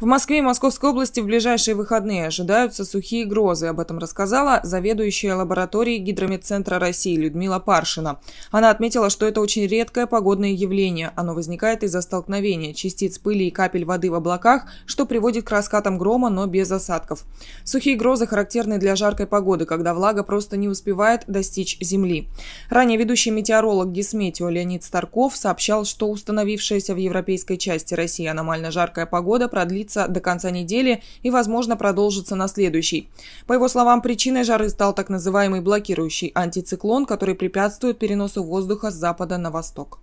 В Москве и Московской области в ближайшие выходные ожидаются сухие грозы. Об этом рассказала заведующая лабораторией Гидрометцентра России Людмила Паршина. Она отметила, что это очень редкое погодное явление. Оно возникает из-за столкновения частиц пыли и капель воды в облаках, что приводит к раскатам грома, но без осадков. Сухие грозы характерны для жаркой погоды, когда влага просто не успевает достичь земли. Ранее ведущий метеоролог Гисметио Леонид Старков сообщал, что установившаяся в европейской части России аномально жаркая погода продлится продлится до конца недели и, возможно, продолжится на следующей. По его словам, причиной жары стал так называемый блокирующий антициклон, который препятствует переносу воздуха с запада на восток.